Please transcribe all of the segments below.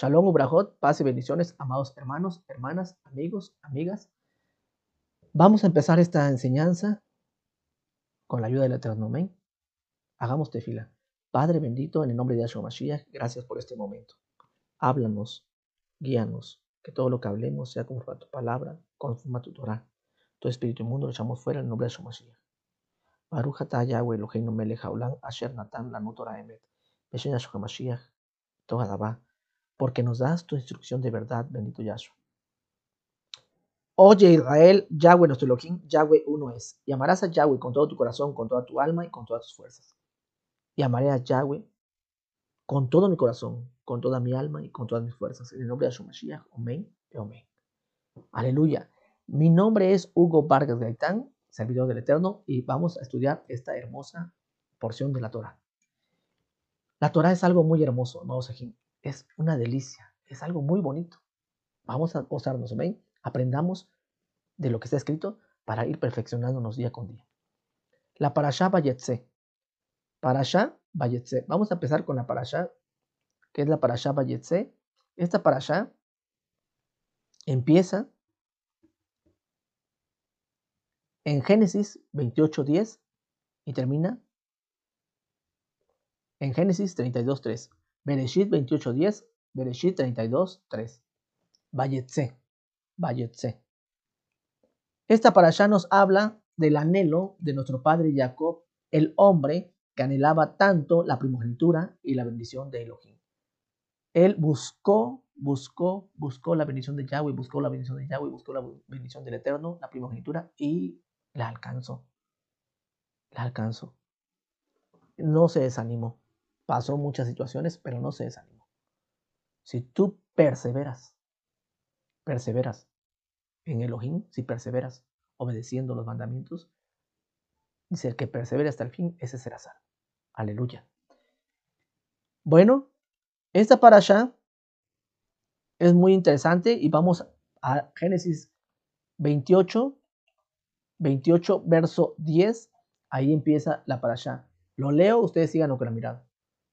Shalom Ubrahot, paz y bendiciones, amados hermanos, hermanas, amigos, amigas. Vamos a empezar esta enseñanza con la ayuda del la Amén. Hagamos tefila. Padre bendito, en el nombre de Yahshua gracias por este momento. Háblanos, guíanos, que todo lo que hablemos sea conforme a tu palabra, conforme a tu Torah. Tu espíritu inmundo lo echamos fuera en el nombre de Yahshua Mashiach. Yahweh asher natan emet. Mashiach, porque nos das tu instrucción de verdad, bendito Yahshua. Oye Israel, Yahweh nuestro Elohim, Yahweh uno es. Y amarás a Yahweh con todo tu corazón, con toda tu alma y con todas tus fuerzas. Y amaré a Yahweh con todo mi corazón, con toda mi alma y con todas mis fuerzas. En el nombre de Yahshua amén y amén. Aleluya. Mi nombre es Hugo Vargas Gaitán, servidor del Eterno, y vamos a estudiar esta hermosa porción de la Torah. La Torah es algo muy hermoso, hermanos aquí es una delicia, es algo muy bonito. Vamos a gozarnos, ¿ven? Aprendamos de lo que está escrito para ir perfeccionándonos día con día. La Parashá Bayetse. Parashá Bayetse. Vamos a empezar con la Parashá, que es la Parashá Bayetse. Esta Parashá empieza en Génesis 28.10 y termina en Génesis 32.3. Bereshit 28.10, Bereshit 32.3. Vayetze, Vayetze. Esta para allá nos habla del anhelo de nuestro padre Jacob, el hombre que anhelaba tanto la primogenitura y la bendición de Elohim. Él buscó, buscó, buscó la bendición de Yahweh, buscó la bendición de Yahweh, buscó la bendición del Eterno, la primogenitura y la alcanzó. La alcanzó. No se desanimó pasó muchas situaciones, pero no se desanimó. Si tú perseveras, perseveras en Elohim, si perseveras obedeciendo los mandamientos, dice el que persevera hasta el fin, ese será salvo. Aleluya. Bueno, esta parasha es muy interesante y vamos a Génesis 28, 28, verso 10. Ahí empieza la parasha. Lo leo, ustedes sigan con la mirada.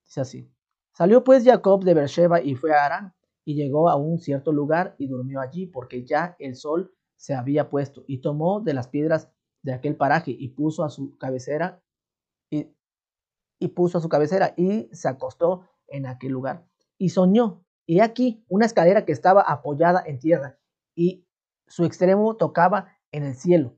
Dice así. Salió pues Jacob de Beersheba y fue a Arán, y llegó a un cierto lugar y durmió allí, porque ya el sol se había puesto, y tomó de las piedras de aquel paraje y puso a su cabecera y, puso a su cabecera y se acostó en aquel lugar. Y soñó, y aquí una escalera que estaba apoyada en tierra y su extremo tocaba en el cielo.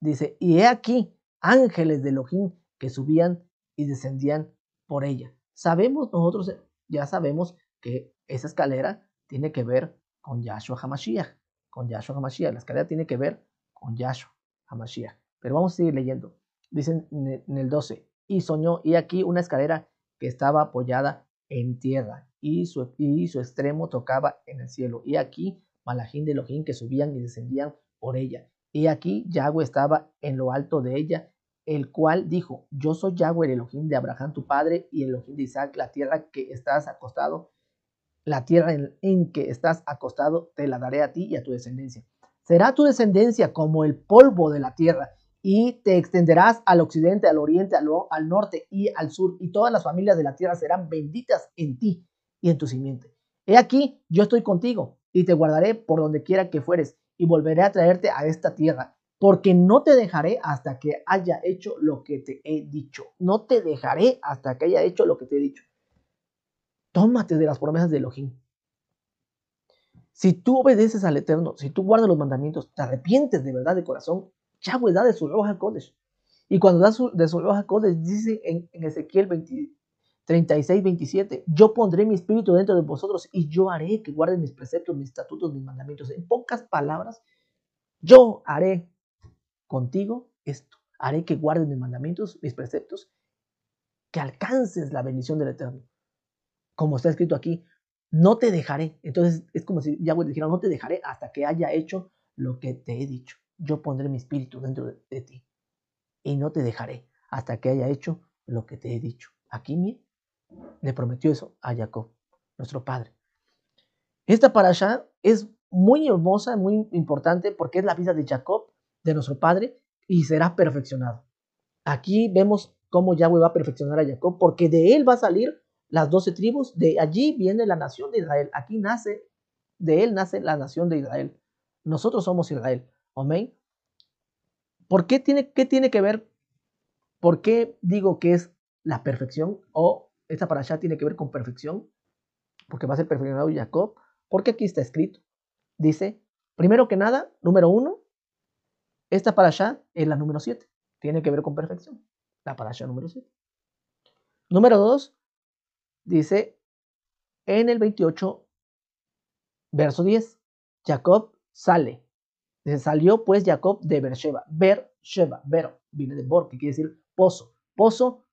Dice, y he aquí ángeles de Elohim que subían y descendían por ella. Sabemos nosotros, eh, ya sabemos que esa escalera tiene que ver con Yahshua Hamashiach, con Yahshua Hamashiach. La escalera tiene que ver con Yahshua Hamashiach. Pero vamos a seguir leyendo. Dicen en el 12, y soñó, y aquí una escalera que estaba apoyada en tierra, y su, y su extremo tocaba en el cielo. Y aquí Malajín de Elohim que subían y descendían por ella. Y aquí Yahweh estaba en lo alto de ella, el cual dijo, yo soy Yahweh, el Elohim de Abraham tu padre, y el Elohim de Isaac, la tierra que estás acostado, la tierra en, que estás acostado, te la daré a ti y a tu descendencia. Será tu descendencia como el polvo de la tierra, y te extenderás al occidente, al oriente, al, al norte y al sur, y todas las familias de la tierra serán benditas en ti y en tu simiente. He aquí, yo estoy contigo, y te guardaré por donde quiera que fueres, y volveré a traerte a esta tierra, porque no te dejaré hasta que haya hecho lo que te he dicho. No te dejaré hasta que haya hecho lo que te he dicho. Tómate de las promesas de Elohim. Si tú obedeces al Eterno, si tú guardas los mandamientos, te arrepientes de verdad de corazón, Yahweh da de su roja Codes. Y cuando da de su roja Codes. dice en, Ezequiel 36, 27, yo pondré mi espíritu dentro de vosotros y yo haré que guarden mis preceptos, mis estatutos, mis mandamientos. En pocas palabras, yo haré contigo esto. Haré que guardes mis mandamientos, mis preceptos, que alcances la bendición del Eterno. Como está escrito aquí, no te dejaré. Entonces es como si Yahweh dijera, no te dejaré hasta que haya hecho lo que te he dicho. Yo pondré mi espíritu dentro de, ti y no te dejaré hasta que haya hecho lo que te he dicho. Aquí mire, le prometió eso a Jacob, nuestro padre. Esta parasha es muy hermosa, muy importante, porque es la vida de Jacob de nuestro padre y será perfeccionado. Aquí vemos cómo Yahweh va a perfeccionar a Jacob, porque de él va a salir las doce tribus, de allí viene la nación de Israel, aquí nace, de él nace la nación de Israel. Nosotros somos Israel, amén. ¿Por qué tiene, qué tiene que ver? ¿Por qué digo que es la perfección o esta para allá tiene que ver con perfección? Porque va a ser perfeccionado Jacob, porque aquí está escrito. Dice, primero que nada, número uno, esta para allá es la número 7. Tiene que ver con perfección. La para allá número 7. Número 2 dice en el 28, verso 10, Jacob sale. Dice, salió pues Jacob de Beersheba. Beersheba, Vero, viene de Bor, que quiere decir pozo. Pozo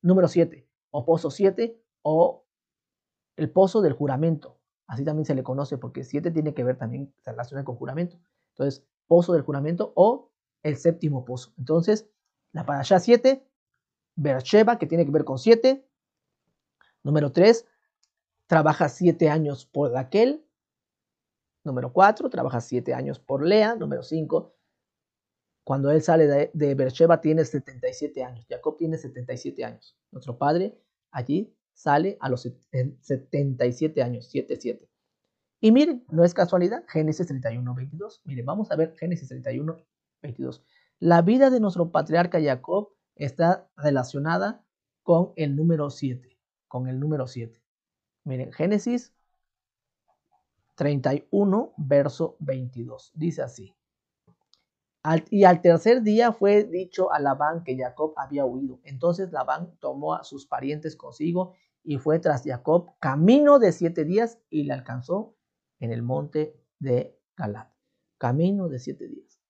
número 7, o pozo 7, o el pozo del juramento. Así también se le conoce, porque 7 tiene que ver también, se relaciona con juramento. Entonces, pozo del juramento o el séptimo pozo. Entonces, la allá 7, Bersheba, que tiene que ver con 7. Número 3, trabaja 7 años por Raquel. Número 4, trabaja 7 años por Lea. Número 5, cuando él sale de, de tiene 77 años. Jacob tiene 77 años. Nuestro padre allí sale a los 77 años, 7-7. Y miren, no es casualidad, Génesis 31, 22. Miren, vamos a ver Génesis 31, 22. La vida de nuestro patriarca Jacob está relacionada con el número 7, con el número 7. Miren, Génesis 31, verso 22. Dice así. y al tercer día fue dicho a Labán que Jacob había huido. Entonces Labán tomó a sus parientes consigo y fue tras Jacob camino de siete días y le alcanzó en el monte de Galat. Camino de siete días.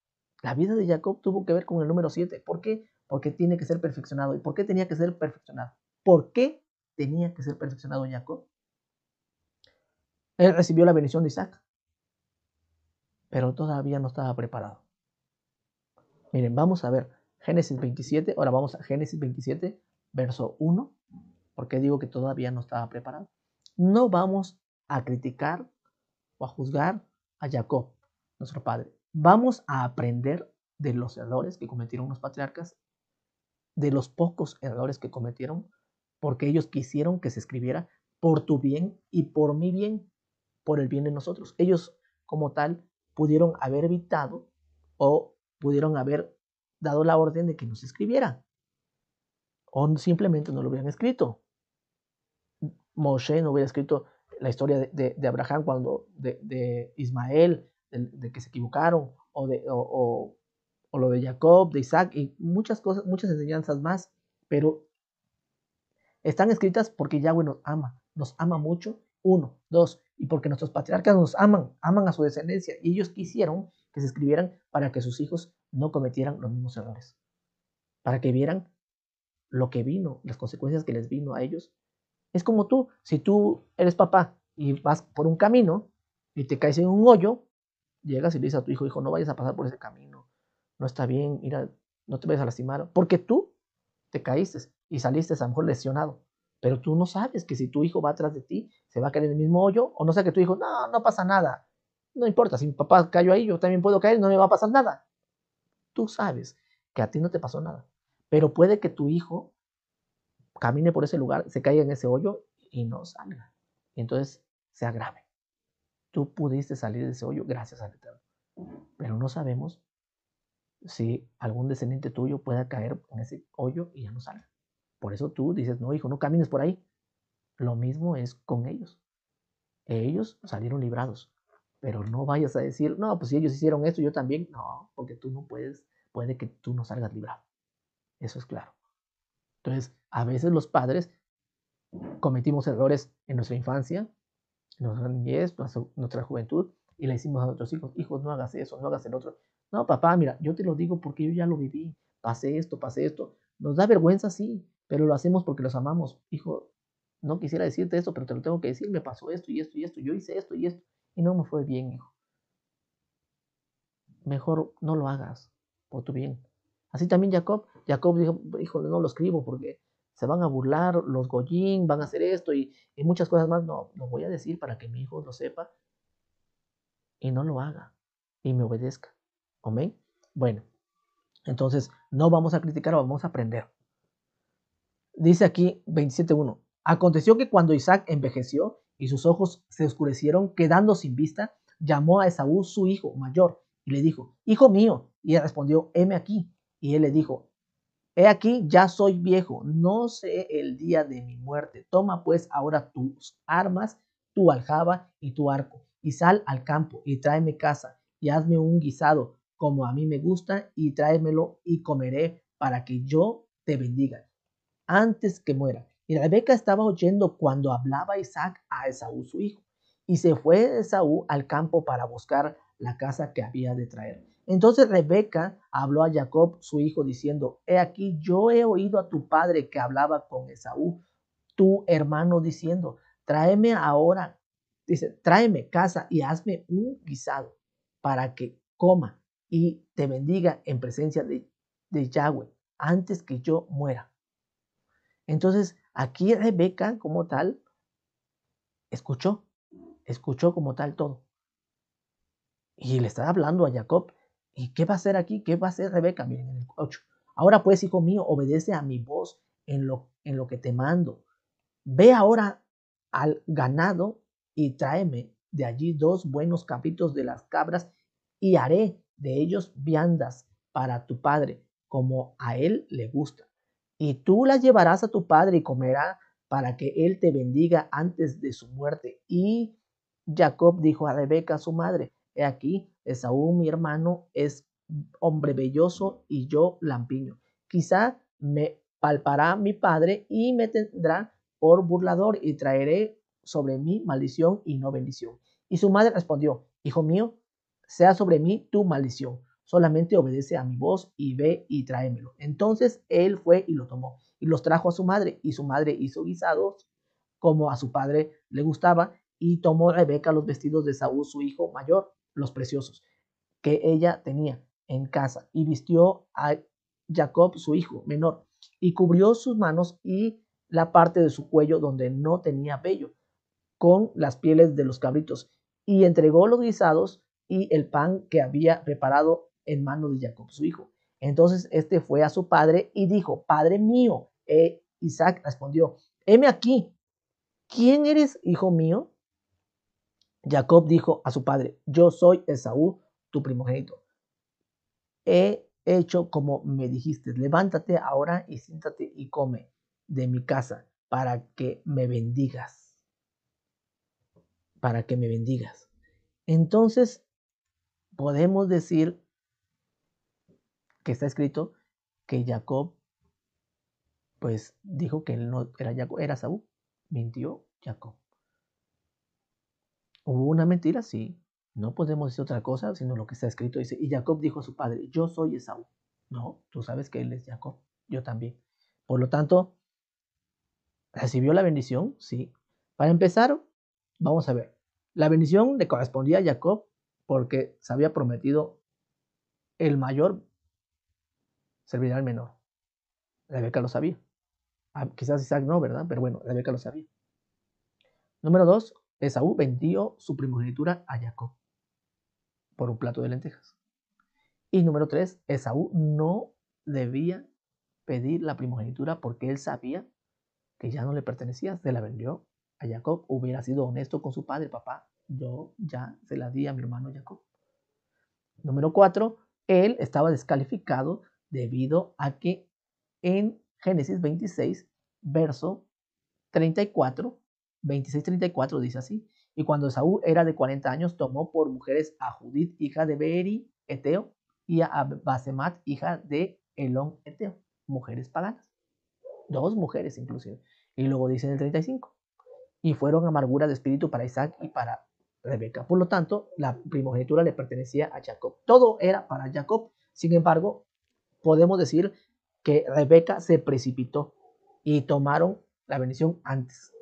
La vida de Jacob tuvo que ver con el número siete. ¿Por qué? Porque tiene que ser perfeccionado. ¿Y por qué tenía que ser perfeccionado? ¿Por qué tenía que ser perfeccionado Jacob? Él recibió la bendición de Isaac, pero todavía no estaba preparado. Miren, vamos a ver Génesis 27, ahora vamos a Génesis 27, verso 1, ¿Por qué digo que todavía no estaba preparado. No vamos a criticar a juzgar a Jacob, nuestro padre. Vamos a aprender de los errores que cometieron los patriarcas, de los pocos errores que cometieron, porque ellos quisieron que se escribiera por tu bien y por mi bien, por el bien de nosotros. Ellos como tal pudieron haber evitado o pudieron haber dado la orden de que no se escribiera. O simplemente no lo hubieran escrito. Moshe no hubiera escrito la historia de, Abraham cuando, de, Ismael, de, que se equivocaron, o, de, o, o, lo de Jacob, de Isaac, y muchas cosas, muchas enseñanzas más, pero están escritas porque Yahweh nos ama, nos ama mucho, uno, dos, y porque nuestros patriarcas nos aman, aman a su descendencia, y ellos quisieron que se escribieran para que sus hijos no cometieran los mismos errores, para que vieran lo que vino, las consecuencias que les vino a ellos es como tú, si tú eres papá y vas por un camino y te caes en un hoyo, llegas y le dices a tu hijo, hijo, no vayas a pasar por ese camino, no está bien, mira, no te vayas a lastimar, porque tú te caíste y saliste a lo mejor lesionado, pero tú no sabes que si tu hijo va atrás de ti, se va a caer en el mismo hoyo, o no sea que tu hijo, no, no pasa nada, no importa, si mi papá cayó ahí, yo también puedo caer, no me va a pasar nada. Tú sabes que a ti no te pasó nada, pero puede que tu hijo camine por ese lugar, se caiga en ese hoyo y no salga. Y entonces sea grave. Tú pudiste salir de ese hoyo gracias al Eterno. Pero no sabemos si algún descendiente tuyo pueda caer en ese hoyo y ya no salga. Por eso tú dices, no, hijo, no camines por ahí. Lo mismo es con ellos. Ellos salieron librados, pero no vayas a decir, no, pues si ellos hicieron esto, yo también. No, porque tú no puedes, puede que tú no salgas librado. Eso es claro. Entonces, a veces los padres cometimos errores en nuestra infancia, en nuestra niñez, en nuestra juventud, y le decimos a nuestros hijos, hijos, no hagas eso, no hagas el otro. No, papá, mira, yo te lo digo porque yo ya lo viví, pasé esto, pasé esto. Nos da vergüenza, sí, pero lo hacemos porque los amamos. Hijo, no quisiera decirte esto, pero te lo tengo que decir, me pasó esto y esto y esto, yo hice esto y esto, y no me fue bien, hijo. Mejor no lo hagas por tu bien. Así también Jacob. Jacob dijo, hijo, no lo escribo porque se van a burlar los Goyín, van a hacer esto y, muchas cosas más. No, lo voy a decir para que mi hijo lo sepa y no lo haga y me obedezca. ¿Amén? Bueno, entonces no vamos a criticar, vamos a aprender. Dice aquí 27.1. Aconteció que cuando Isaac envejeció y sus ojos se oscurecieron, quedando sin vista, llamó a Esaú su hijo mayor y le dijo, Hijo mío. Y él respondió, heme aquí. Y él le dijo, He aquí, ya soy viejo, no sé el día de mi muerte. Toma pues ahora tus armas, tu aljaba y tu arco, y sal al campo y tráeme casa, y hazme un guisado como a mí me gusta, y tráemelo y comeré para que yo te bendiga, antes que muera. Y Rebeca estaba oyendo cuando hablaba Isaac a Esaú su hijo, y se fue Esaú al campo para buscar la casa que había de traer. Entonces Rebeca habló a Jacob, su hijo, diciendo, He aquí, yo he oído a tu padre que hablaba con Esaú, tu hermano, diciendo, tráeme ahora, dice, tráeme casa y hazme un guisado para que coma y te bendiga en presencia de, de Yahweh antes que yo muera. Entonces, aquí Rebeca como tal escuchó, escuchó como tal todo. Y le está hablando a Jacob ¿Y qué va a hacer aquí? ¿Qué va a hacer Rebeca? Miren, en el 8. Ahora pues, hijo mío, obedece a mi voz en lo, en lo que te mando. Ve ahora al ganado y tráeme de allí dos buenos capitos de las cabras y haré de ellos viandas para tu padre, como a él le gusta. Y tú las llevarás a tu padre y comerá para que él te bendiga antes de su muerte. Y Jacob dijo a Rebeca, su madre, he aquí, Esaú, mi hermano, es hombre belloso y yo lampiño. Quizá me palpará mi padre y me tendrá por burlador y traeré sobre mí maldición y no bendición. Y su madre respondió, Hijo mío, sea sobre mí tu maldición, solamente obedece a mi voz y ve y tráemelo. Entonces él fue y lo tomó y los trajo a su madre y su madre hizo guisados como a su padre le gustaba y tomó Rebeca los vestidos de Saúl su hijo mayor los preciosos que ella tenía en casa y vistió a Jacob su hijo menor y cubrió sus manos y la parte de su cuello donde no tenía vello con las pieles de los cabritos y entregó los guisados y el pan que había preparado en manos de Jacob su hijo. Entonces este fue a su padre y dijo, Padre mío, e Isaac respondió, heme aquí, ¿quién eres, hijo mío? Jacob dijo a su padre, yo soy Esaú, tu primogénito. He hecho como me dijiste, levántate ahora y siéntate y come de mi casa para que me bendigas. Para que me bendigas. Entonces, podemos decir que está escrito que Jacob, pues dijo que él no era Jacob, era Saúl. Mintió Jacob. Hubo una mentira, sí. No podemos decir otra cosa, sino lo que está escrito. Dice, y Jacob dijo a su padre, yo soy Esaú. No, tú sabes que él es Jacob, yo también. Por lo tanto, ¿recibió la bendición? Sí. Para empezar, vamos a ver. La bendición le correspondía a Jacob porque se había prometido el mayor serviría al menor. La beca lo sabía. Ah, quizás Isaac no, ¿verdad? Pero bueno, la beca lo sabía. Número dos, Esaú vendió su primogenitura a Jacob por un plato de lentejas. Y número tres, Esaú no debía pedir la primogenitura porque él sabía que ya no le pertenecía, se la vendió a Jacob, hubiera sido honesto con su padre, papá, yo ya se la di a mi hermano Jacob. Número cuatro, él estaba descalificado debido a que en Génesis 26, verso 34, 26:34 dice así. Y cuando Saúl era de 40 años, tomó por mujeres a Judith, hija de Beeri, Eteo, y a Basemat, hija de Elón, Eteo. Mujeres paganas. Dos mujeres inclusive. Y luego dice en el 35. Y fueron amargura de espíritu para Isaac y para Rebeca. Por lo tanto, la primogenitura le pertenecía a Jacob. Todo era para Jacob. Sin embargo, podemos decir que Rebeca se precipitó y tomaron la bendición antes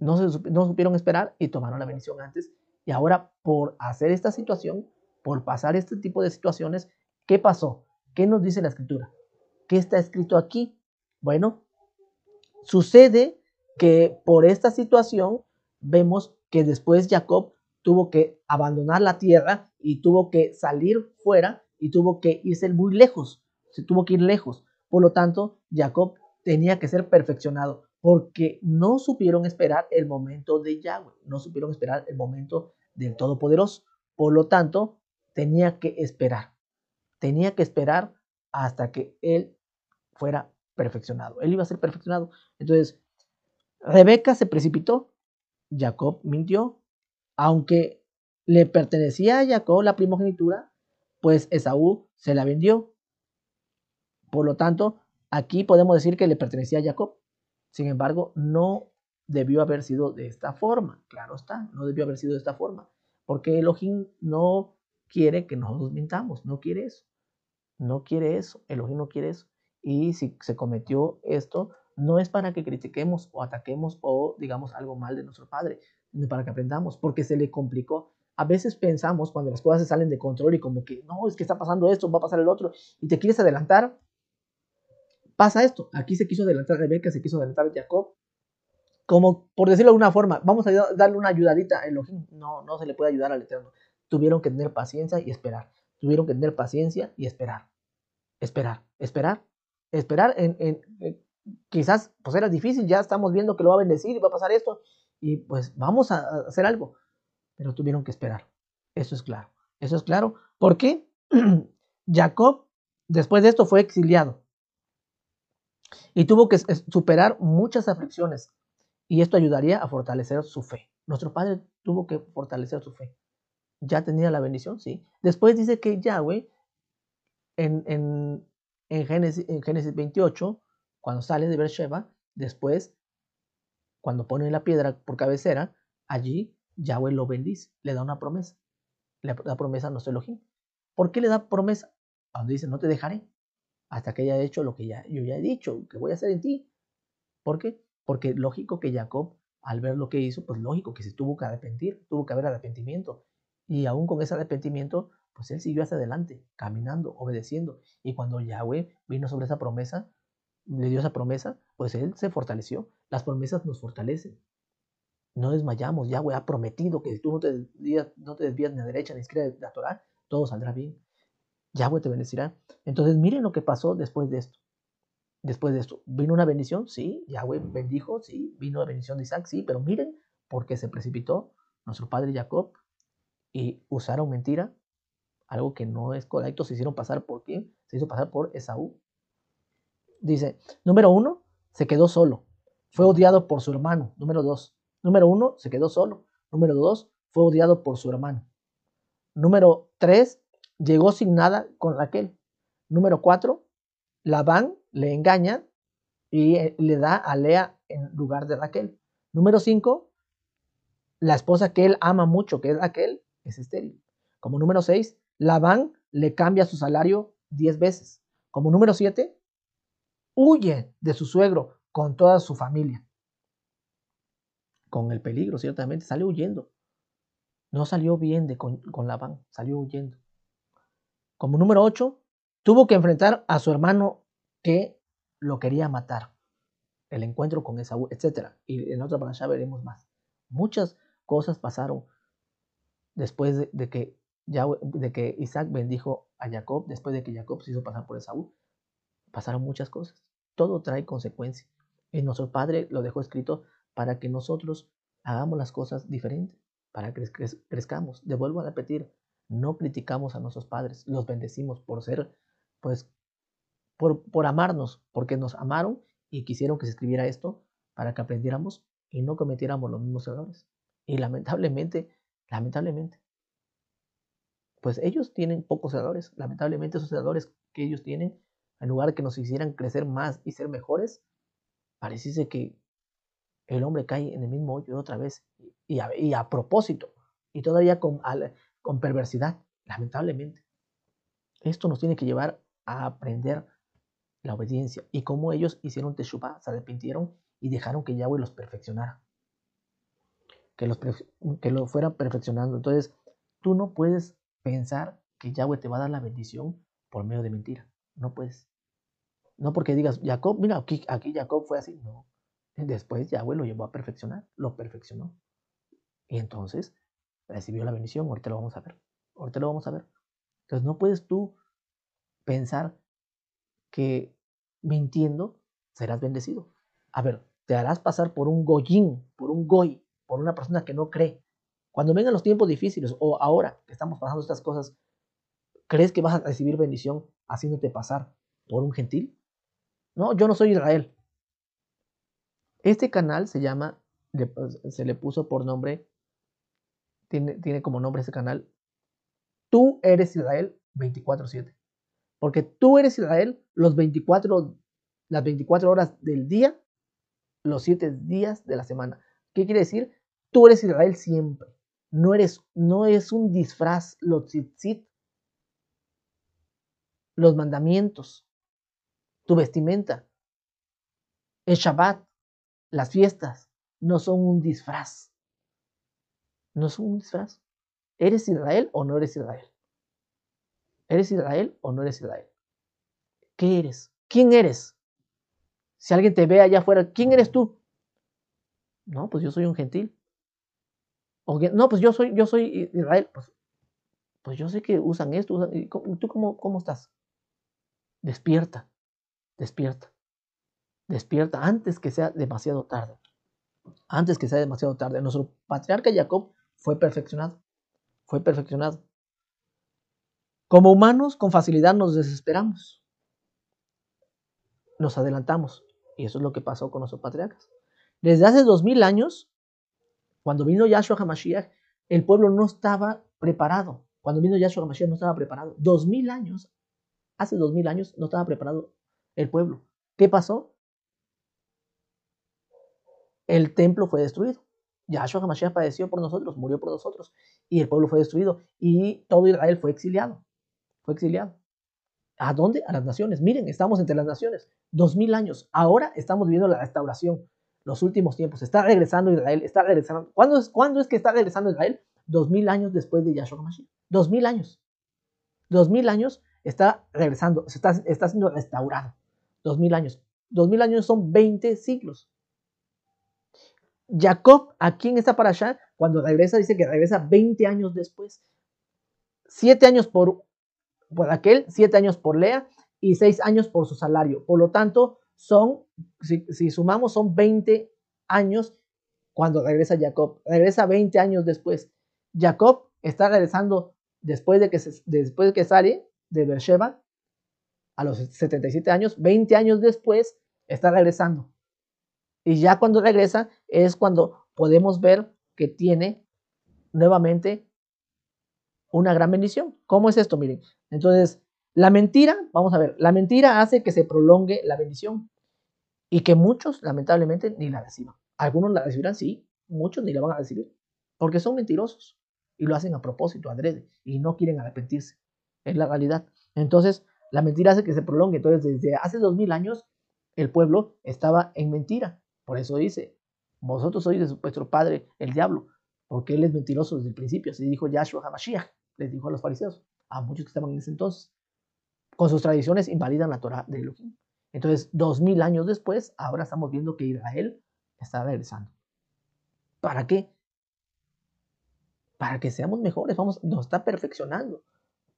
no, supieron esperar y tomaron la bendición antes. Y ahora, por hacer esta situación, por pasar este tipo de situaciones, ¿qué pasó? ¿Qué nos dice la escritura? ¿Qué está escrito aquí? Bueno, sucede que por esta situación vemos que después Jacob tuvo que abandonar la tierra y tuvo que salir fuera y tuvo que irse muy lejos, se tuvo que ir lejos. Por lo tanto, Jacob tenía que ser perfeccionado porque no supieron esperar el momento de Yahweh, no supieron esperar el momento del Todopoderoso. Por lo tanto, tenía que esperar, tenía que esperar hasta que él fuera perfeccionado. Él iba a ser perfeccionado. Entonces, Rebeca se precipitó, Jacob mintió, aunque le pertenecía a Jacob la primogenitura, pues Esaú se la vendió. Por lo tanto, aquí podemos decir que le pertenecía a Jacob. Sin embargo, no debió haber sido de esta forma, claro está, no debió haber sido de esta forma, porque Elohim no quiere que nosotros mintamos, no quiere eso, no quiere eso, Elohim no quiere eso. Y si se cometió esto, no es para que critiquemos o ataquemos o digamos algo mal de nuestro Padre, Ni para que aprendamos, porque se le complicó. A veces pensamos cuando las cosas se salen de control y como que, no, es que está pasando esto, va a pasar el otro, y te quieres adelantar pasa esto. Aquí se quiso adelantar Rebeca, se quiso adelantar Jacob. Como por decirlo de alguna forma, vamos a darle una ayudadita a Elohim. No, no se le puede ayudar al Eterno. Tuvieron que tener paciencia y esperar. Tuvieron que tener paciencia y esperar. Esperar, esperar, esperar. En, en, quizás pues era difícil, ya estamos viendo que lo va a bendecir y va a pasar esto. Y pues vamos a, hacer algo. Pero tuvieron que esperar. Eso es claro. Eso es claro. porque Jacob, después de esto, fue exiliado. Y tuvo que superar muchas aflicciones. Y esto ayudaría a fortalecer su fe. Nuestro padre tuvo que fortalecer su fe. ¿Ya tenía la bendición? Sí. Después dice que Yahweh, en, en, Génesis, Génesis 28, cuando sale de Beersheba, después, cuando pone la piedra por cabecera, allí Yahweh lo bendice, le da una promesa. Le da promesa a nuestro Elohim. ¿Por qué le da promesa? Cuando dice, no te dejaré hasta que haya hecho lo que ya, yo ya he dicho, que voy a hacer en ti. ¿Por qué? Porque lógico que Jacob, al ver lo que hizo, pues lógico que se tuvo que arrepentir, tuvo que haber arrepentimiento. Y aún con ese arrepentimiento, pues él siguió hacia adelante, caminando, obedeciendo. Y cuando Yahweh vino sobre esa promesa, le dio esa promesa, pues él se fortaleció. Las promesas nos fortalecen. No desmayamos. Yahweh ha prometido que si tú no te desvías, no te desvías ni a derecha ni a izquierda de la Torah, todo saldrá bien. Yahweh te bendecirá. Entonces, miren lo que pasó después de esto. Después de esto, vino una bendición, sí, Yahweh bendijo, sí, vino la bendición de Isaac, sí, pero miren, porque se precipitó nuestro padre Jacob y usaron mentira, algo que no es correcto, se hicieron pasar por quién, se hizo pasar por Esaú. Dice, número uno, se quedó solo, fue odiado por su hermano, número dos. Número uno, se quedó solo, número dos, fue odiado por su hermano. Número tres, llegó sin nada con Raquel. Número cuatro, Labán le engaña y eh, le da a Lea en lugar de Raquel. Número cinco, la esposa que él ama mucho, que es Raquel, es estéril. Como número seis, Labán le cambia su salario diez veces. Como número siete, huye de su suegro con toda su familia. Con el peligro, ciertamente, sale huyendo. No salió bien de con, con Labán, salió huyendo. Como número 8, tuvo que enfrentar a su hermano que lo quería matar. El encuentro con Esaú, etc. Y en otra parasha veremos más. Muchas cosas pasaron después de, que, Isaac bendijo a Jacob, después de que Jacob se hizo pasar por Esaú. Pasaron muchas cosas. Todo trae consecuencia Y nuestro Padre lo dejó escrito para que nosotros hagamos las cosas diferentes, para que crezcamos. Devuelvo a repetir, no criticamos a nuestros padres, los bendecimos por ser, pues, por, amarnos, porque nos amaron y quisieron que se escribiera esto para que aprendiéramos y no cometiéramos los mismos errores. Y lamentablemente, lamentablemente, pues ellos tienen pocos errores. Lamentablemente esos errores que ellos tienen, en lugar de que nos hicieran crecer más y ser mejores, pareciese que el hombre cae en el mismo hoyo otra vez. Y a, propósito, y todavía con, con perversidad, lamentablemente. Esto nos tiene que llevar a aprender la obediencia y cómo ellos hicieron Teshuvah, se arrepintieron y dejaron que Yahweh los perfeccionara. Que los que lo fueran perfeccionando. Entonces, tú no puedes pensar que Yahweh te va a dar la bendición por medio de mentira. No puedes. No porque digas, Jacob, mira, aquí, aquí Jacob fue así. No. Después Yahweh lo llevó a perfeccionar, lo perfeccionó. Y entonces recibió la bendición, ahorita lo vamos a ver. Ahorita lo vamos a ver. Entonces no puedes tú pensar que mintiendo serás bendecido. A ver, te harás pasar por un goyín, por un goy, por una persona que no cree. Cuando vengan los tiempos difíciles o ahora que estamos pasando estas cosas, ¿crees que vas a recibir bendición haciéndote pasar por un gentil? No, yo no soy Israel. Este canal se llama, se le puso por nombre tiene, como nombre ese canal, Tú eres Israel 24/7. Porque tú eres Israel los 24, las 24 horas del día, los 7 días de la semana. ¿Qué quiere decir? Tú eres Israel siempre. No, eres, no es un disfraz, los los mandamientos, tu vestimenta, el Shabbat, las fiestas, no son un disfraz no es un disfraz. ¿Eres Israel o no eres Israel? ¿Eres Israel o no eres Israel? ¿Qué eres? ¿Quién eres? Si alguien te ve allá afuera, ¿quién eres tú? No, pues yo soy un gentil. O, no, pues yo soy, yo soy Israel. Pues, pues yo sé que usan esto. ¿Tú cómo, cómo estás? Despierta, despierta, despierta antes que sea demasiado tarde. Antes que sea demasiado tarde. Nuestro patriarca Jacob fue perfeccionado, fue perfeccionado. Como humanos, con facilidad nos desesperamos, nos adelantamos, y eso es lo que pasó con nuestros patriarcas. Desde hace dos mil años, cuando vino Yahshua HaMashiach, el pueblo no estaba preparado. Cuando vino Yahshua HaMashiach no estaba preparado. Dos mil años, hace dos mil años no estaba preparado el pueblo. ¿Qué pasó? El templo fue destruido. Yahshua HaMashiach padeció por nosotros, murió por nosotros, y el pueblo fue destruido, y todo Israel fue exiliado. Fue exiliado. ¿A dónde? A las naciones. Miren, estamos entre las naciones. Dos mil años. Ahora estamos viviendo la restauración. Los últimos tiempos. Está regresando Israel. Está regresando. ¿Cuándo es, ¿cuándo es que está regresando Israel? Dos mil años después de Yahshua HaMashiach. Dos mil años. Dos mil años está regresando. Está, siendo restaurado. Dos mil años. Dos mil años son 20 siglos. Jacob, aquí en esta parasha, cuando regresa, dice que regresa 20 años después. 7 años por, por aquel, 7 años por Lea y 6 años por su salario. Por lo tanto, son, si, sumamos, son 20 años cuando regresa Jacob. Regresa 20 años después. Jacob está regresando después de que, se, después de que sale de Beersheba a los 77 años. 20 años después está regresando. Y ya cuando regresa es cuando podemos ver que tiene nuevamente una gran bendición. ¿Cómo es esto? Miren, entonces la mentira, vamos a ver, la mentira hace que se prolongue la bendición y que muchos lamentablemente ni la reciban. Algunos la recibirán, sí, muchos ni la van a recibir, porque son mentirosos y lo hacen a propósito, adrede, y no quieren arrepentirse. Es la realidad. Entonces, la mentira hace que se prolongue. Entonces, desde hace dos mil años, el pueblo estaba en mentira. Por eso dice, vosotros sois de vuestro padre el diablo, porque él es mentiroso desde el principio. Así dijo Yahshua HaMashiach, les dijo a los fariseos, a muchos que estaban en ese entonces. Con sus tradiciones invalidan la Torah de Elohim. Entonces, dos mil años después, ahora estamos viendo que Israel está regresando. ¿Para qué? Para que seamos mejores, vamos, nos está perfeccionando,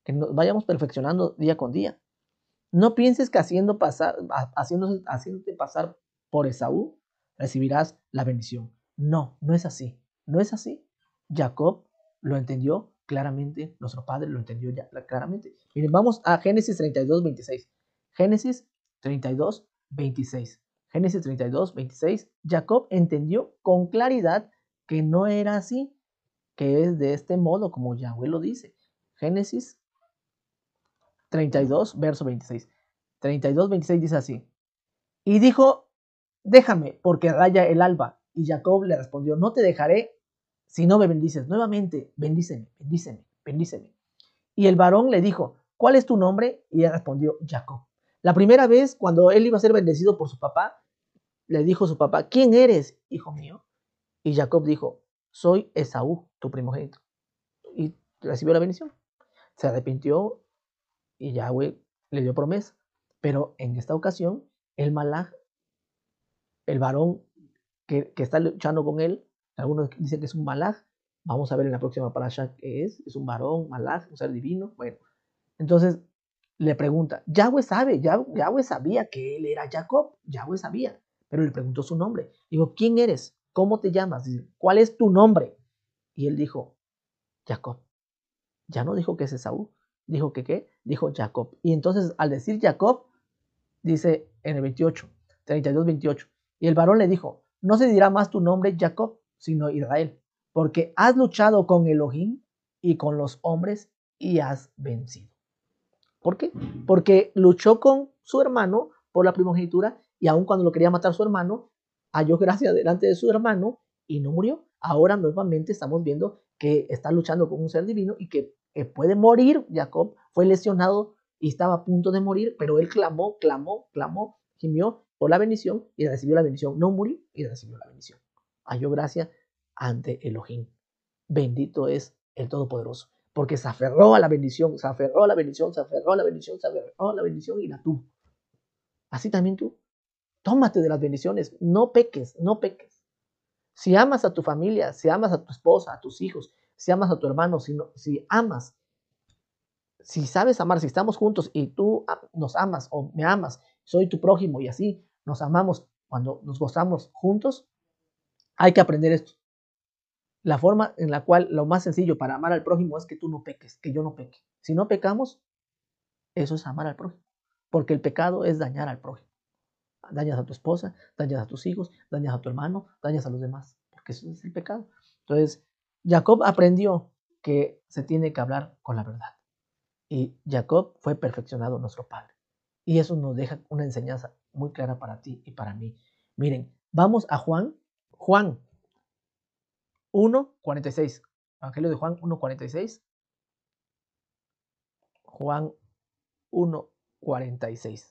que nos vayamos perfeccionando día con día. No pienses que haciendo pasar, haciéndote pasar por Esaú recibirás la bendición. No, no es así. No es así. Jacob lo entendió claramente, nuestro padre lo entendió ya claramente. Miren, vamos a Génesis 32, 26. Génesis 32, 26. Génesis 32, 26. Jacob entendió con claridad que no era así, que es de este modo, como Yahweh lo dice. Génesis 32, verso 26. 32, 26 dice así. Y dijo déjame, porque raya el alba. Y Jacob le respondió, no te dejaré si no me bendices. Nuevamente, bendíceme, bendíceme, bendíceme. Y el varón le dijo, ¿cuál es tu nombre? Y él respondió, Jacob. La primera vez, cuando él iba a ser bendecido por su papá, le dijo su papá, ¿quién eres, hijo mío? Y Jacob dijo, soy Esaú, tu primogénito. Y recibió la bendición. Se arrepintió y Yahweh le dio promesa. Pero en esta ocasión, el malaj el varón que, está luchando con él, algunos dicen que es un malaj, vamos a ver en la próxima parasha qué es, es un varón, malaj, un ser divino, bueno. Entonces le pregunta, Yahweh sabe, Yahweh sabía que él era Jacob, Yahweh sabía, pero le preguntó su nombre. Dijo, ¿quién eres? ¿Cómo te llamas? ¿cuál es tu nombre? Y él dijo, Jacob. Ya no dijo que es Esaú, dijo que qué, dijo Jacob. Y entonces al decir Jacob, dice en el 28, 32, 28, y el varón le dijo, no se dirá más tu nombre Jacob, sino Israel, porque has luchado con Elohim y con los hombres y has vencido. ¿Por qué? Porque luchó con su hermano por la primogenitura y aun cuando lo quería matar su hermano, halló gracia delante de su hermano y no murió. Ahora nuevamente estamos viendo que está luchando con un ser divino y que puede morir. Jacob fue lesionado y estaba a punto de morir, pero él clamó, clamó, clamó, gimió por la bendición y recibió la bendición. No murió y recibió la bendición. Halló gracia ante Elohim. Bendito es el Todopoderoso. Porque se aferró a la bendición, se aferró a la bendición, se aferró a la bendición, se aferró a la bendición y la tuvo. Así también tú. Tómate de las bendiciones. No peques, no peques. Si amas a tu familia, si amas a tu esposa, a tus hijos, si amas a tu hermano, si, si amas, si sabes amar, si estamos juntos y tú nos amas o me amas, soy tu prójimo y así nos amamos, cuando nos gozamos juntos, hay que aprender esto. La forma en la cual lo más sencillo para amar al prójimo es que tú no peques, que yo no peque. Si no pecamos, eso es amar al prójimo, porque el pecado es dañar al prójimo. Dañas a tu esposa, dañas a tus hijos, dañas a tu hermano, dañas a los demás, porque eso es el pecado. Entonces, Jacob aprendió que se tiene que hablar con la verdad. Y Jacob fue perfeccionado nuestro Padre. Y eso nos deja una enseñanza muy clara para ti y para mí. Miren, vamos a Juan, Juan 1.46. Evangelio de Juan 1.46. Juan 1.46.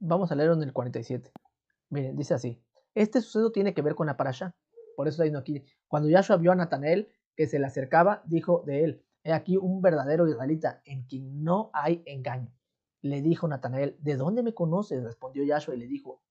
Vamos a leerlo en el 47. Miren, dice así. Este suceso tiene que ver con la parasha. Por eso está diciendo aquí. Cuando Yahshua vio a Natanael, que se le acercaba dijo de él, he aquí un verdadero israelita en quien no hay engaño. Le dijo Natanael, ¿de dónde me conoces? Respondió Yahshua y le dijo,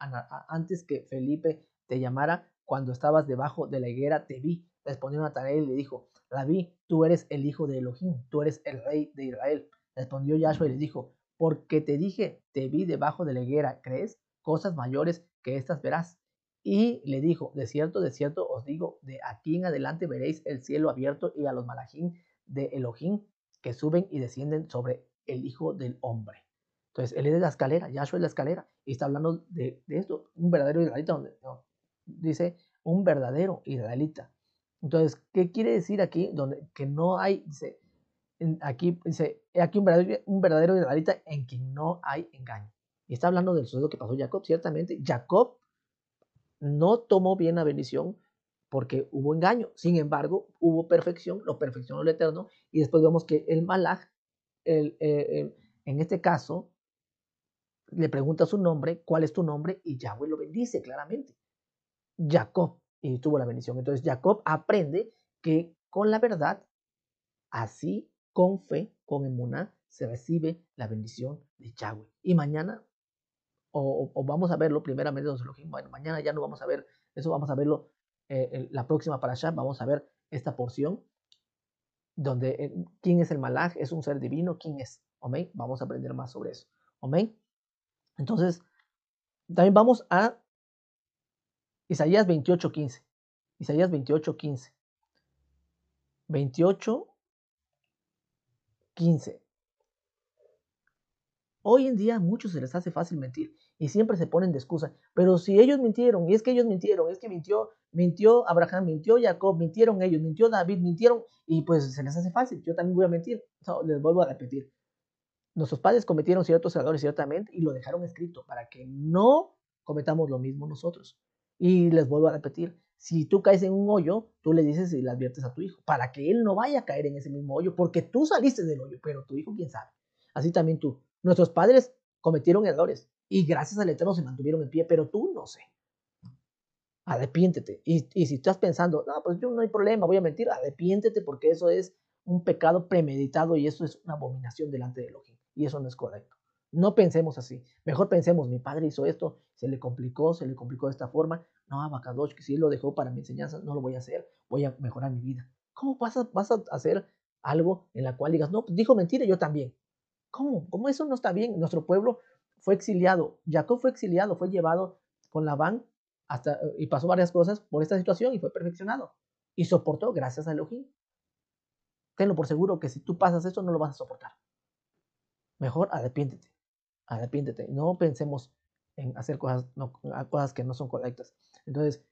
antes que Felipe te llamara, cuando estabas debajo de la higuera, te vi. Respondió Natanael y le dijo, Rabí, tú eres el hijo de Elohim, tú eres el rey de Israel. Respondió Yahshua y le dijo, porque te dije, te vi debajo de la higuera, ¿crees? Cosas mayores que estas verás. Y le dijo, de cierto, de cierto os digo, de aquí en adelante veréis el cielo abierto y a los malajín de Elohim que suben y descienden sobre el Hijo del Hombre. Entonces, él es de la escalera, Yahshua es la escalera, y está hablando de, esto, un verdadero israelita, donde dice un verdadero israelita. Entonces, ¿qué quiere decir aquí? Donde, que no hay, dice, aquí dice, aquí un verdadero, un verdadero israelita en quien no hay engaño. Y está hablando del suceso que pasó Jacob, ciertamente, Jacob no tomó bien la bendición porque hubo engaño. Sin embargo, hubo perfección, lo perfeccionó el Eterno. Y después vemos que el Malach, eh, eh, en este caso, le pregunta su nombre, cuál es tu nombre, y Yahweh lo bendice claramente. Jacob, y tuvo la bendición. Entonces Jacob aprende que con la verdad, así con fe, con emuná, se recibe la bendición de Yahweh. Y mañana o, vamos a verlo primeramente bueno, mañana ya no vamos a ver eso, vamos a verlo eh, la próxima para allá, vamos a ver esta porción donde eh, quién es el malaj, es un ser divino, quién es, vamos a aprender más sobre eso, Entonces, también vamos a Isaías 28, 15, Isaías 28, 15, 28, 15, Hoy en día a muchos se les hace fácil mentir y siempre se ponen de excusa. Pero si ellos mintieron, y es que ellos mintieron, es que mintió, mintió Abraham, mintió Jacob, mintieron ellos, mintió David, mintieron, y pues se les hace fácil. Yo también voy a mentir. les vuelvo a repetir. Nuestros padres cometieron ciertos errores, ciertamente, y lo dejaron escrito para que no cometamos lo mismo nosotros. Y les vuelvo a repetir, si tú caes en un hoyo, tú le dices y le adviertes a tu hijo, para que él no vaya a caer en ese mismo hoyo, porque tú saliste del hoyo, pero tu hijo quién sabe. Así también tú, Nuestros padres cometieron errores y gracias al Eterno se mantuvieron en pie, pero tú no sé. Adepiéntete. Y, si estás pensando, no, pues yo no hay problema, voy a mentir, arrepiéntete porque eso es un pecado premeditado y eso es una abominación delante de Elohim. Y eso no es correcto. No pensemos así. Mejor pensemos, mi padre hizo esto, se le complicó, se le complicó de esta forma. No, Abacadosh, que si lo dejó para mi enseñanza, no lo voy a hacer, voy a mejorar mi vida. ¿Cómo vas a, vas a hacer algo en la cual digas, no, pues dijo mentira, yo también? ¿Cómo? ¿Cómo eso no está bien? Nuestro pueblo fue exiliado, Jacob fue exiliado, fue llevado con Labán hasta, y pasó varias cosas por esta situación y fue perfeccionado. Y soportó gracias a Elohim. Tenlo por seguro que si tú pasas eso no lo vas a soportar. Mejor arrepiéntete, arrepiéntete. No pensemos en hacer cosas, cosas que no son correctas. Entonces,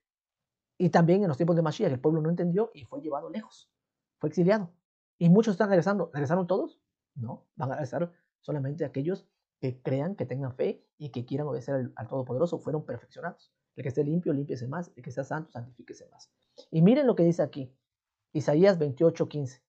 y también en los tiempos de Mashiach, el pueblo no entendió y fue llevado lejos, fue exiliado. Y muchos están regresando. ¿Regresaron todos? van a estar solamente aquellos que crean, que tengan fe y que quieran obedecer al, Todopoderoso, fueron perfeccionados. El que esté limpio, límpiese más. El que sea santo, santifíquese más. Y miren lo que dice aquí, Isaías 28, 15.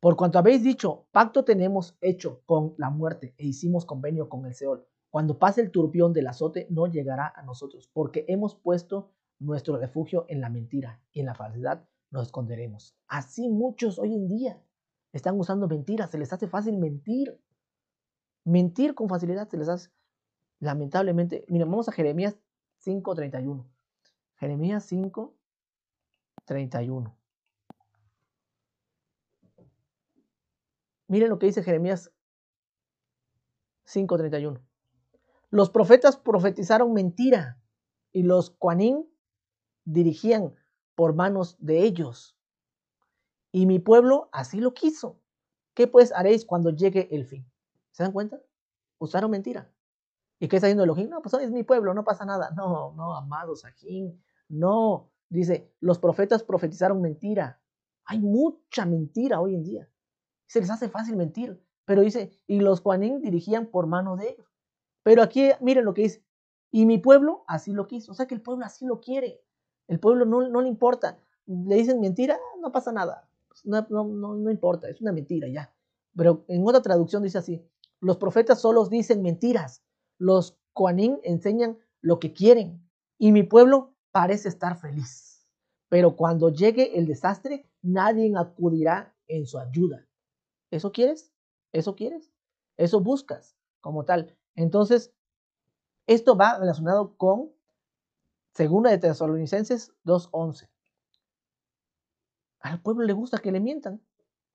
Por cuanto habéis dicho, pacto tenemos hecho con la muerte e hicimos convenio con el Seol. Cuando pase el turbión del azote, no llegará a nosotros, porque hemos puesto nuestro refugio en la mentira y en la falsedad nos esconderemos. Así muchos hoy en día están usando mentiras, se les hace fácil mentir. Mentir con facilidad se les hace, lamentablemente. Mira, vamos a Jeremías 5.31. Jeremías 5.31. Miren lo que dice Jeremías 5.31. Los profetas profetizaron mentira y los cuanín dirigían por manos de ellos. Y mi pueblo así lo quiso. ¿Qué pues haréis cuando llegue el fin? ¿Se dan cuenta? Usaron mentira. ¿Y qué está haciendo Elohim? No, pues es mi pueblo, no pasa nada. No, no, amados, Ajín, no. Dice, los profetas profetizaron mentira. Hay mucha mentira hoy en día. Se les hace fácil mentir. Pero dice, y los Juanín dirigían por mano de ellos. Pero aquí, miren lo que dice. Y mi pueblo así lo quiso. O sea que el pueblo así lo quiere. El pueblo no le importa. Le dicen mentira, no pasa nada no, no, importa, es una mentira ya. Pero en otra traducción dice así, los profetas solo dicen mentiras, los Koanín enseñan lo que quieren y mi pueblo parece estar feliz. Pero cuando llegue el desastre, nadie acudirá en su ayuda. ¿Eso quieres? ¿Eso quieres? ¿Eso buscas como tal? Entonces, esto va relacionado con segunda de Tesalonicenses 2.11. Al pueblo le gusta que le mientan.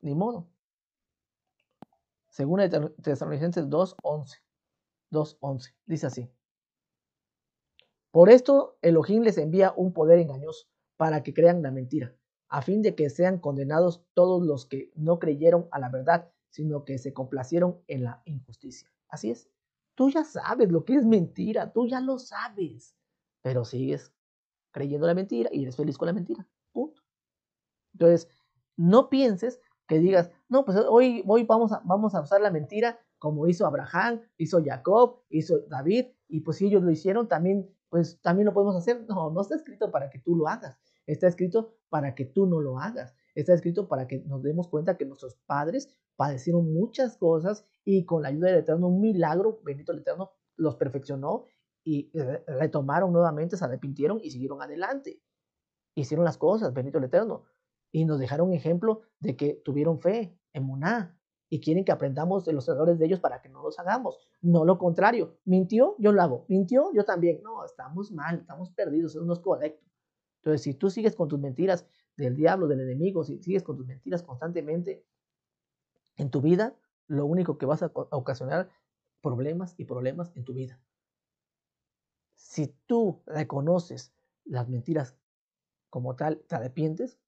Ni modo. Según el Tesalonicenses 2.11. 2.11. Dice así. Por esto Elohim les envía un poder engañoso para que crean la mentira, a fin de que sean condenados todos los que no creyeron a la verdad, sino que se complacieron en la injusticia. Así es. Tú ya sabes lo que es mentira, tú ya lo sabes, pero sigues creyendo la mentira y eres feliz con la mentira. Punto. Entonces, no pienses que digas, no, pues hoy, hoy vamos, a, vamos a usar la mentira como hizo Abraham, hizo Jacob, hizo David, y pues si ellos lo hicieron, también, pues también lo podemos hacer. No, no está escrito para que tú lo hagas, está escrito para que tú no lo hagas, está escrito para que nos demos cuenta que nuestros padres padecieron muchas cosas y con la ayuda del Eterno, un milagro, bendito el Eterno, los perfeccionó y retomaron nuevamente, se arrepintieron y siguieron adelante. Hicieron las cosas, bendito el Eterno y nos dejaron ejemplo de que tuvieron fe en Muná y quieren que aprendamos de los errores de ellos para que no los hagamos. No lo contrario. Mintió, yo lo hago. Mintió, yo también. No, estamos mal, estamos perdidos, eso no es correcto. Entonces, si tú sigues con tus mentiras del diablo, del enemigo, si sigues con tus mentiras constantemente en tu vida, lo único que vas a ocasionar problemas y problemas en tu vida. Si tú reconoces las mentiras como tal, te arrepientes,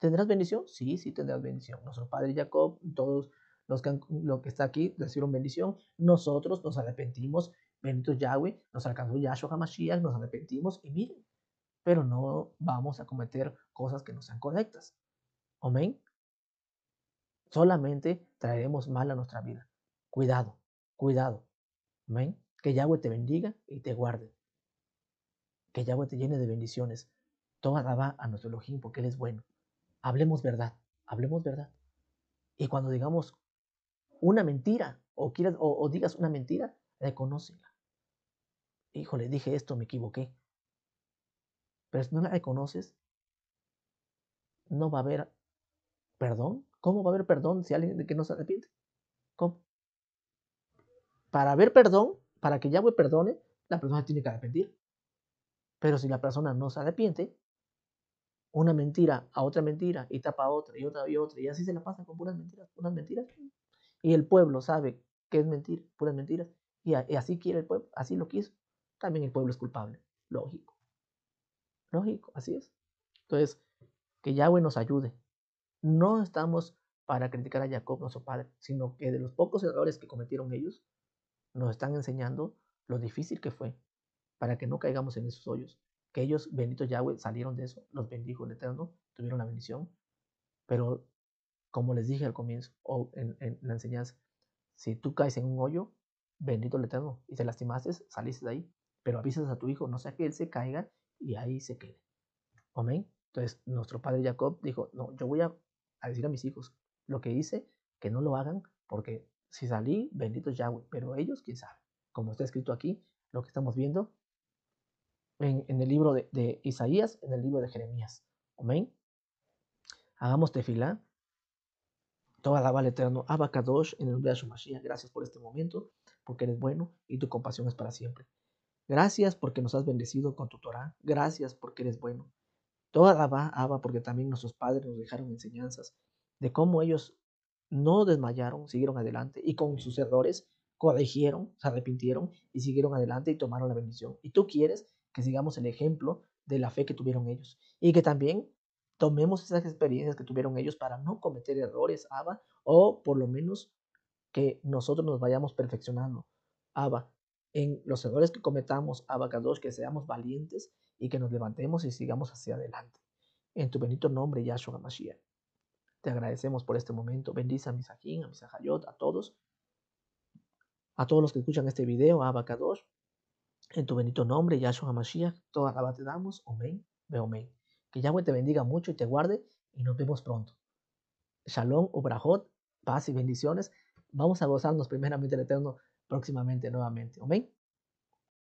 ¿Tendrás bendición? Sí, sí tendrás bendición. Nuestro padre Jacob, todos los que, han, lo que está aquí recibieron bendición. Nosotros nos arrepentimos, bendito Yahweh, nos alcanzó Yahshua HaMashiach, nos arrepentimos y miren, pero no vamos a cometer cosas que no sean correctas. Amén. Solamente traeremos mal a nuestra vida. Cuidado, cuidado. Amén. Que Yahweh te bendiga y te guarde. Que Yahweh te llene de bendiciones. Toda daba a nuestro Elohim porque Él es bueno hablemos verdad, hablemos verdad. Y cuando digamos una mentira o, digas una mentira, reconócela. Híjole, dije esto, me equivoqué. Pero si no la reconoces, no va a haber perdón. ¿Cómo va a haber perdón si alguien de que no se arrepiente? ¿Cómo? Para haber perdón, para que Yahweh perdone, la persona tiene que arrepentir. Pero si la persona no se arrepiente, una mentira a otra mentira y tapa a otra y otra y otra y así se la pasa con puras mentiras, puras mentiras. Y el pueblo sabe que es mentir, puras mentiras. Y, y así quiere el pueblo, así lo quiso. También el pueblo es culpable, lógico. Lógico, así es. Entonces, que Yahweh nos ayude. No estamos para criticar a Jacob, nuestro padre, sino que de los pocos errores que cometieron ellos, nos están enseñando lo difícil que fue para que no caigamos en esos hoyos que ellos, bendito Yahweh, salieron de eso, los bendijo el Eterno, tuvieron la bendición, pero como les dije al comienzo o en, la enseñanza, si tú caes en un hoyo, bendito el Eterno, y te lastimaste, saliste de ahí, pero avisas a tu hijo, no sea que él se caiga y ahí se quede. Amén. Entonces, nuestro padre Jacob dijo, no, yo voy a, decir a mis hijos lo que hice, que no lo hagan, porque si salí, bendito Yahweh, pero ellos, quién sabe. Como está escrito aquí, lo que estamos viendo, en, el libro de, Isaías, en el libro de Jeremías. Amén. Hagamos tefila. Toda la al eterno. Kadosh, en el nombre de su Gracias por este momento, porque eres bueno y tu compasión es para siempre. Gracias porque nos has bendecido con tu Torah. Gracias porque eres bueno. Toda la va, Abba, porque también nuestros padres nos dejaron enseñanzas de cómo ellos no desmayaron, siguieron adelante y con sus errores corrigieron, se arrepintieron y siguieron adelante y tomaron la bendición. Y tú quieres que sigamos el ejemplo de la fe que tuvieron ellos y que también tomemos esas experiencias que tuvieron ellos para no cometer errores, Abba, o por lo menos que nosotros nos vayamos perfeccionando, Abba, en los errores que cometamos, Abba Kadosh, que seamos valientes y que nos levantemos y sigamos hacia adelante. En tu bendito nombre, Yahshua Mashiach. Te agradecemos por este momento. Bendice a Misajín, a Misajayot, a todos. A todos los que escuchan este video, a Kadosh. En tu bendito nombre, Yahshua Hamashiach, toda la te damos. Amén. amén. Que Yahweh te bendiga mucho y te guarde y nos vemos pronto. Shalom, Obrajot, paz y bendiciones. Vamos a gozarnos primeramente del Eterno próximamente nuevamente. Amén.